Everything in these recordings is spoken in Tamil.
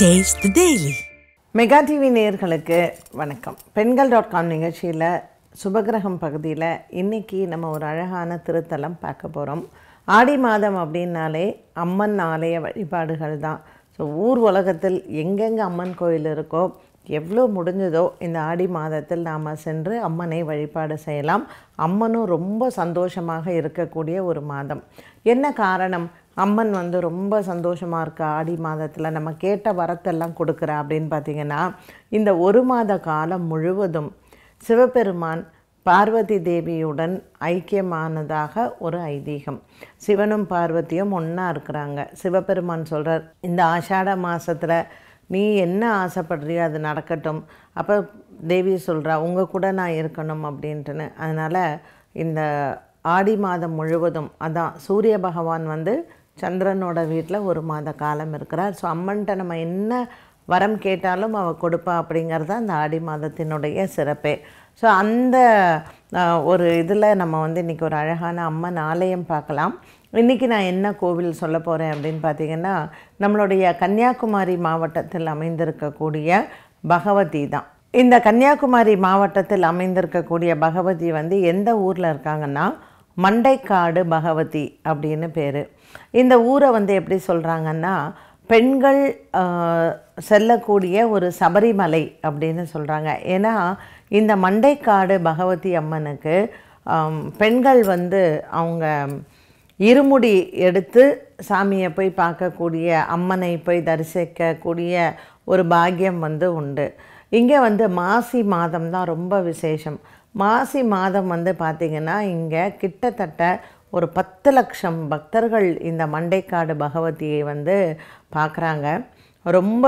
Taste the daily mega TV நேயர்களுக்கு வணக்கம் பெண்கள் டாட் காம் நிகழ்ச்சியில் சுபகிரகம் பகுதியில் இன்றைக்கி நம்ம ஒரு அழகான திருத்தலம் பார்க்க போகிறோம் ஆடி மாதம் அப்படின்னாலே அம்மன் ஆலய வழிபாடுகள் தான் ஸோ ஊர் உலகத்தில் எங்கெங்கே அம்மன் கோயில் இருக்கோ எவ்வளோ முடிஞ்சதோ இந்த ஆடி மாதத்தில் நாம் சென்று அம்மனை வழிபாடு செய்யலாம் அம்மனும் ரொம்ப சந்தோஷமாக இருக்கக்கூடிய ஒரு மாதம் என்ன காரணம் அம்மன் வந்து ரொம்ப சந்தோஷமாக இருக்கா ஆடி மாதத்தில் நம்ம கேட்ட வரத்தெல்லாம் கொடுக்குற அப்படின்னு பார்த்திங்கன்னா இந்த ஒரு மாத காலம் முழுவதும் சிவபெருமான் பார்வதி தேவியுடன் ஐக்கியமானதாக ஒரு ஐதீகம் சிவனும் பார்வதியும் ஒன்றா இருக்கிறாங்க சிவபெருமான் சொல்கிறார் இந்த ஆஷாட மாதத்தில் நீ என்ன ஆசைப்படுறியோ அது நடக்கட்டும் அப்போ தேவி சொல்கிறா உங்கள் கூட நான் இருக்கணும் அப்படின்ட்டுன்னு அதனால் இந்த ஆடி மாதம் முழுவதும் அதான் சூரிய பகவான் வந்து சந்திரனோட வீட்டில் ஒரு மாத காலம் இருக்கிறார் ஸோ அம்மன்கிட்ட நம்ம என்ன வரம் கேட்டாலும் அவள் கொடுப்பா அப்படிங்கிறது அந்த ஆடி மாதத்தினுடைய சிறப்பே ஸோ அந்த ஒரு இதில் நம்ம வந்து இன்றைக்கி ஒரு அழகான அம்மன் ஆலயம் பார்க்கலாம் இன்றைக்கி நான் என்ன கோவில் சொல்ல போகிறேன் அப்படின்னு பார்த்திங்கன்னா நம்மளுடைய கன்னியாகுமரி மாவட்டத்தில் அமைந்திருக்கக்கூடிய பகவதி தான் இந்த கன்னியாகுமரி மாவட்டத்தில் அமைந்திருக்கக்கூடிய பகவதி வந்து எந்த ஊரில் இருக்காங்கன்னா மண்டைக்காடு பகவதி அப்படின்னு பேர் இந்த ஊரை வந்து எப்படி சொல்கிறாங்கன்னா பெண்கள் செல்லக்கூடிய ஒரு சபரிமலை அப்படின்னு சொல்கிறாங்க ஏன்னா இந்த மண்டைக்காடு பகவதி அம்மனுக்கு பெண்கள் வந்து அவங்க இருமுடி எடுத்து சாமியை போய் பார்க்கக்கூடிய அம்மனை போய் தரிசிக்கக்கூடிய ஒரு பாக்கியம் வந்து உண்டு இங்கே வந்து மாசி மாதம் தான் ரொம்ப விசேஷம் மாசி மாதம் வந்து பார்த்திங்கன்னா இங்கே கிட்டத்தட்ட ஒரு பத்து லட்சம் பக்தர்கள் இந்த மண்டைக்காடு பகவதியை வந்து பார்க்குறாங்க ரொம்ப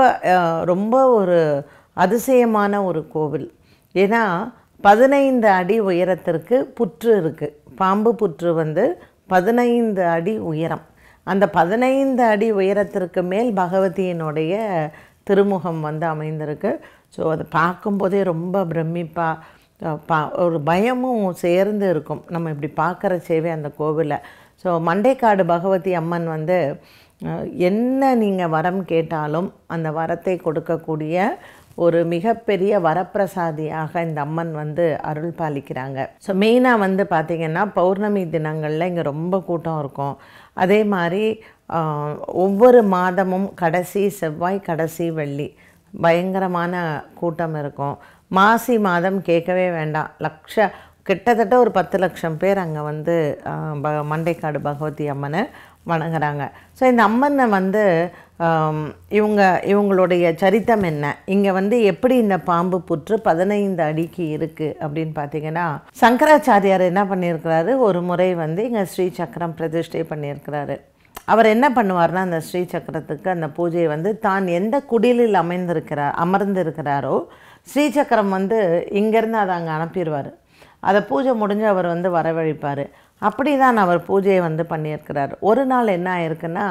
ரொம்ப ஒரு அதிசயமான ஒரு கோவில் ஏன்னா பதினைந்து அடி உயரத்திற்கு புற்று இருக்குது பாம்பு புற்று வந்து பதினைந்து அடி உயரம் அந்த பதினைந்து அடி உயரத்திற்கு மேல் பகவதியினுடைய திருமுகம் வந்து அமைந்திருக்கு ஸோ அதை பார்க்கும்போதே ரொம்ப பிரமிப்பாக பா ஒரு பயமும் சேர்ந்து இருக்கும் நம்ம இப்படி பார்க்குற சேவை அந்த கோவிலை ஸோ மண்டைக்காடு பகவதி அம்மன் வந்து என்ன நீங்கள் வரம் கேட்டாலும் அந்த வரத்தை கொடுக்கக்கூடிய ஒரு மிகப்பெரிய வரப்பிரசாதியாக இந்த அம்மன் வந்து அருள் பாலிக்கிறாங்க ஸோ மெயினாக வந்து பார்த்திங்கன்னா பௌர்ணமி தினங்களில் இங்கே ரொம்ப கூட்டம் இருக்கும் அதே மாதிரி ஒவ்வொரு மாதமும் கடைசி செவ்வாய் கடைசி வெள்ளி பயங்கரமான கூட்டம் இருக்கும் மாசி மாதம் கேட்கவே வேண்டாம் லக்ஷ கிட்டத்தட்ட ஒரு பத்து லட்சம் பேர் அங்கே வந்து ப மண்டைக்காடு பகவதி அம்மனை வணங்குறாங்க ஸோ இந்த அம்மனை வந்து இவங்க இவங்களுடைய சரித்தம் என்ன இங்கே வந்து எப்படி இந்த பாம்பு புற்று பதினைந்து அடிக்கு இருக்குது அப்படின்னு பார்த்தீங்கன்னா சங்கராச்சாரியார் என்ன பண்ணியிருக்கிறாரு ஒரு முறை வந்து இங்கே ஸ்ரீ சக்கரம் பிரதிஷ்டை பண்ணியிருக்கிறாரு அவர் என்ன பண்ணுவார்னா அந்த ஸ்ரீ சக்கரத்துக்கு அந்த பூஜையை வந்து தான் எந்த குடிலில் அமைந்திருக்கிறார் அமர்ந்திருக்கிறாரோ ஸ்ரீ சக்கரம் வந்து இங்கேருந்து அதை அங்கே அனுப்பிடுவார் அதை பூஜை முடிஞ்சு அவர் வந்து வரவழைப்பார் அப்படி தான் அவர் பூஜையை வந்து பண்ணியிருக்கிறார் ஒரு நாள் என்ன ஆயிருக்குன்னா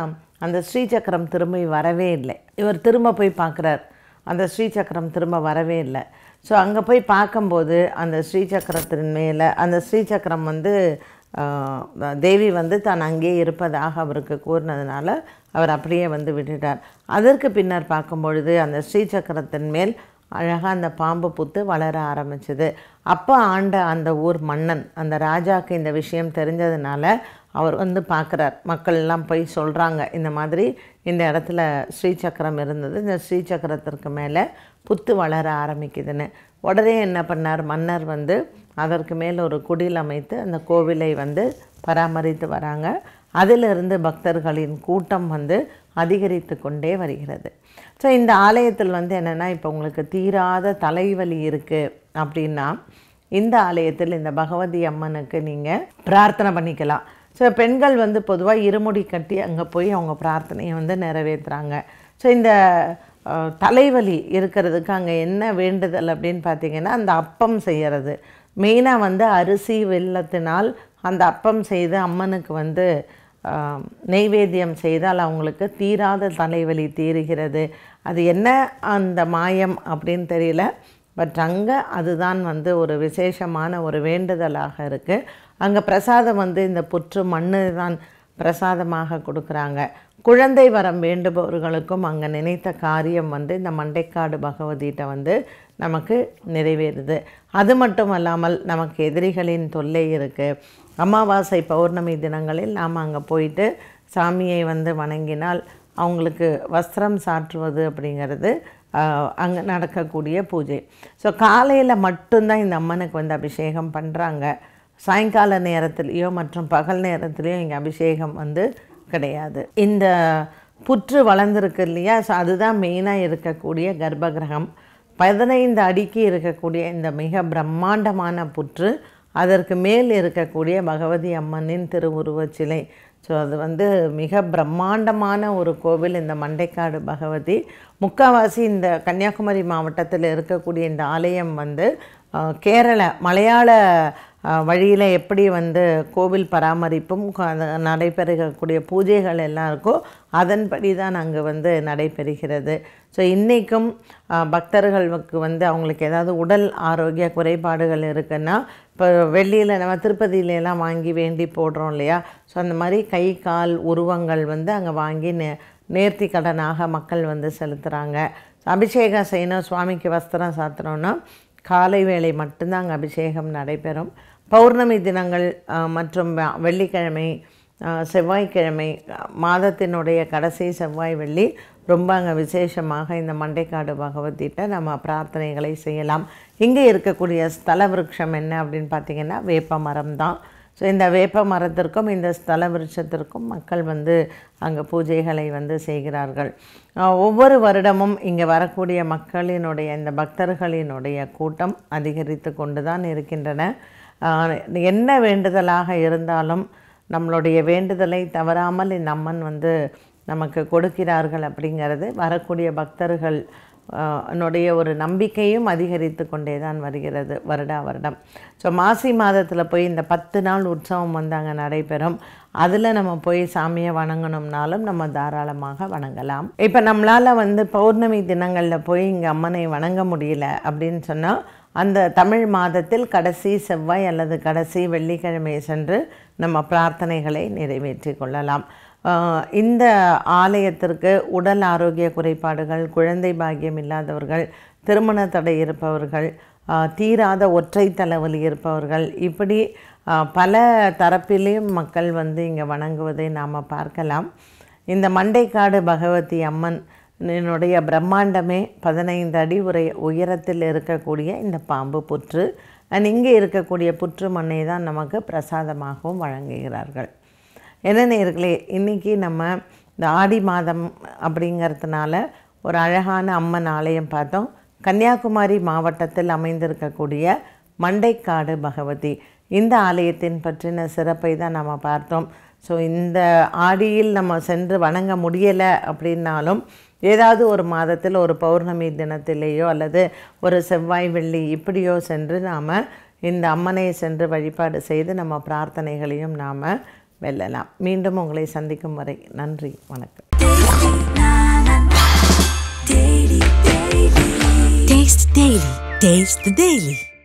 அந்த ஸ்ரீ சக்கரம் திரும்பி வரவே இல்லை இவர் திரும்ப போய் பார்க்குறார் அந்த ஸ்ரீ சக்கரம் திரும்ப வரவே இல்லை ஸோ அங்கே போய் பார்க்கும்போது அந்த ஸ்ரீ சக்கரத்தின் மேலே அந்த ஸ்ரீ சக்கரம் வந்து தேவி வந்து தான் அங்கே இருப்பதாக அவருக்கு கூறினதுனால அவர் அப்படியே வந்து விட்டுட்டார் அதற்கு பின்னர் பார்க்கும்பொழுது அந்த ஸ்ரீசக்கரத்தின் மேல் அழகாக அந்த பாம்பு புத்து வளர ஆரம்பிச்சது அப்போ ஆண்ட அந்த ஊர் மன்னன் அந்த ராஜாவுக்கு இந்த விஷயம் தெரிஞ்சதுனால அவர் வந்து பார்க்குறார் மக்கள்லாம் போய் சொல்கிறாங்க இந்த மாதிரி இந்த இடத்துல ஸ்ரீசக்கரம் இருந்தது இந்த ஸ்ரீசக்கரத்திற்கு மேலே புத்து வளர ஆரம்பிக்குதுன்னு உடனே என்ன பண்ணார் மன்னர் வந்து அதற்கு மேல் ஒரு குடில் அமைத்து அந்த கோவிலை வந்து பராமரித்து வராங்க அதிலிருந்து பக்தர்களின் கூட்டம் வந்து அதிகரித்து கொண்டே வருகிறது ஸோ இந்த ஆலயத்தில் வந்து என்னென்னா இப்போ உங்களுக்கு தீராத தலைவலி இருக்குது அப்படின்னா இந்த ஆலயத்தில் இந்த பகவதி அம்மனுக்கு நீங்கள் பிரார்த்தனை பண்ணிக்கலாம் ஸோ பெண்கள் வந்து பொதுவாக இருமுடி கட்டி அங்கே போய் அவங்க பிரார்த்தனையை வந்து நிறைவேற்றுறாங்க ஸோ இந்த தலைவலி இருக்கிறதுக்கு அங்கே என்ன வேண்டுதல் அப்படின்னு பார்த்தீங்கன்னா அந்த அப்பம் செய்கிறது மெயினாக வந்து அரிசி வெள்ளத்தினால் அந்த அப்பம் செய்து அம்மனுக்கு வந்து நெய்வேத்தியம் செய்தால் அவங்களுக்கு தீராத தலைவலி தீருகிறது அது என்ன அந்த மாயம் அப்படின்னு தெரியல பட் அங்கே அதுதான் வந்து ஒரு விசேஷமான ஒரு வேண்டுதலாக இருக்குது அங்கே பிரசாதம் வந்து இந்த புற்று மண்ணு தான் பிரசாதமாக கொடுக்குறாங்க குழந்தை வரம் வேண்டுபவர்களுக்கும் அங்கே நினைத்த காரியம் வந்து இந்த மண்டைக்காடு பகவதிகிட்ட வந்து நமக்கு நிறைவேறுது அது மட்டும் அல்லாமல் நமக்கு எதிரிகளின் தொல்லை இருக்குது அமாவாசை பௌர்ணமி தினங்களில் நாம் அங்கே போயிட்டு சாமியை வந்து வணங்கினால் அவங்களுக்கு வஸ்திரம் சாற்றுவது அப்படிங்கிறது அங்கே நடக்கக்கூடிய பூஜை ஸோ காலையில் மட்டும்தான் இந்த அம்மனுக்கு வந்து அபிஷேகம் பண்ணுறாங்க சாயங்கால நேரத்துலேயோ மற்றும் பகல் நேரத்துலேயோ இங்கே அபிஷேகம் வந்து கிடையாது இந்த புற்று வளர்ந்துருக்கு இல்லையா ஸோ அதுதான் மெயினாக இருக்கக்கூடிய கர்ப்பகிரகம் பதினைந்து அடிக்கு இருக்கக்கூடிய இந்த மிக பிரம்மாண்டமான புற்று அதற்கு மேல் இருக்கக்கூடிய பகவதி அம்மனின் திருவுருவச் சிலை ஸோ அது வந்து மிக பிரம்மாண்டமான ஒரு கோவில் இந்த மண்டைக்காடு பகவதி முக்கால்வாசி இந்த கன்னியாகுமரி மாவட்டத்தில் இருக்கக்கூடிய இந்த ஆலயம் வந்து கேரள மலையாள வழியில் எப்படி வந்து கோவில் பராமரிப்பும் நடைபெறக்கூடிய பூஜைகள் எல்லாம் இருக்கோ அதன்படி தான் அங்கே வந்து நடைபெறுகிறது ஸோ இன்றைக்கும் பக்தர்களுக்கு வந்து அவங்களுக்கு ஏதாவது உடல் ஆரோக்கிய குறைபாடுகள் இருக்குன்னா இப்போ வெளியில் நம்ம திருப்பதியிலலாம் வாங்கி வேண்டி போடுறோம் இல்லையா ஸோ அந்த மாதிரி கை கால் உருவங்கள் வந்து அங்கே வாங்கி நே நேர்த்தி கடனாக மக்கள் வந்து செலுத்துகிறாங்க அபிஷேகம் செய்யணும் சுவாமிக்கு வஸ்திரம் சாத்துறோன்னா காலை வேளை மட்டும்தான் அங்கே அபிஷேகம் நடைபெறும் பௌர்ணமி தினங்கள் மற்றும் வெள்ளிக்கிழமை செவ்வாய்க்கிழமை மாதத்தினுடைய கடைசி செவ்வாய் வெள்ளி ரொம்ப அங்கே விசேஷமாக இந்த மண்டைக்காடு பகவத்திட்ட நம்ம பிரார்த்தனைகளை செய்யலாம் இங்கே இருக்கக்கூடிய ஸ்தல விருட்சம் என்ன அப்படின்னு பார்த்திங்கன்னா வேப்ப மரம் தான் ஸோ இந்த வேப்ப மரத்திற்கும் இந்த ஸ்தல விருட்சத்திற்கும் மக்கள் வந்து அங்கே பூஜைகளை வந்து செய்கிறார்கள் ஒவ்வொரு வருடமும் இங்கே வரக்கூடிய மக்களினுடைய இந்த பக்தர்களினுடைய கூட்டம் அதிகரித்து கொண்டு தான் இருக்கின்றன என்ன வேண்டுதலாக இருந்தாலும் நம்மளுடைய வேண்டுதலை தவறாமல் இந்த அம்மன் வந்து நமக்கு கொடுக்கிறார்கள் அப்படிங்கிறது வரக்கூடிய பக்தர்கள் என்னுடைய ஒரு நம்பிக்கையும் அதிகரித்து கொண்டே தான் வருகிறது வருடா வருடம் ஸோ மாசி மாதத்தில் போய் இந்த பத்து நாள் உற்சவம் வந்து அங்கே நடைபெறும் அதில் நம்ம போய் சாமியை வணங்கணும்னாலும் நம்ம தாராளமாக வணங்கலாம் இப்போ நம்மளால் வந்து பௌர்ணமி தினங்களில் போய் இங்கே அம்மனை வணங்க முடியல அப்படின்னு சொன்னால் அந்த தமிழ் மாதத்தில் கடைசி செவ்வாய் அல்லது கடைசி வெள்ளிக்கிழமை சென்று நம்ம பிரார்த்தனைகளை நிறைவேற்றி கொள்ளலாம் இந்த ஆலயத்திற்கு உடல் ஆரோக்கிய குறைபாடுகள் குழந்தை பாக்கியம் இல்லாதவர்கள் திருமண தடை இருப்பவர்கள் தீராத ஒற்றை தலைவலி இருப்பவர்கள் இப்படி பல தரப்பிலேயும் மக்கள் வந்து இங்கே வணங்குவதை நாம் பார்க்கலாம் இந்த மண்டைக்காடு பகவதி அம்மன் என்னுடைய பிரம்மாண்டமே பதினைந்து அடி உரை உயரத்தில் இருக்கக்கூடிய இந்த பாம்பு புற்று அண்ட் இங்கே இருக்கக்கூடிய புற்று மண்ணை தான் நமக்கு பிரசாதமாகவும் வழங்குகிறார்கள் என்ன நேர்களே இன்றைக்கி நம்ம இந்த ஆடி மாதம் அப்படிங்கிறதுனால ஒரு அழகான அம்மன் ஆலயம் பார்த்தோம் கன்னியாகுமரி மாவட்டத்தில் அமைந்திருக்கக்கூடிய மண்டைக்காடு பகவதி இந்த ஆலயத்தின் பற்றின சிறப்பை தான் நம்ம பார்த்தோம் ஸோ இந்த ஆடியில் நம்ம சென்று வணங்க முடியலை அப்படின்னாலும் ஏதாவது ஒரு மாதத்தில் ஒரு பௌர்ணமி தினத்திலேயோ அல்லது ஒரு செவ்வாய் வெள்ளி இப்படியோ சென்று நாம் இந்த அம்மனை சென்று வழிபாடு செய்து நம்ம பிரார்த்தனைகளையும் நாம் வெல்லலாம் மீண்டும் உங்களை சந்திக்கும் வரை நன்றி வணக்கம் Taste Daily.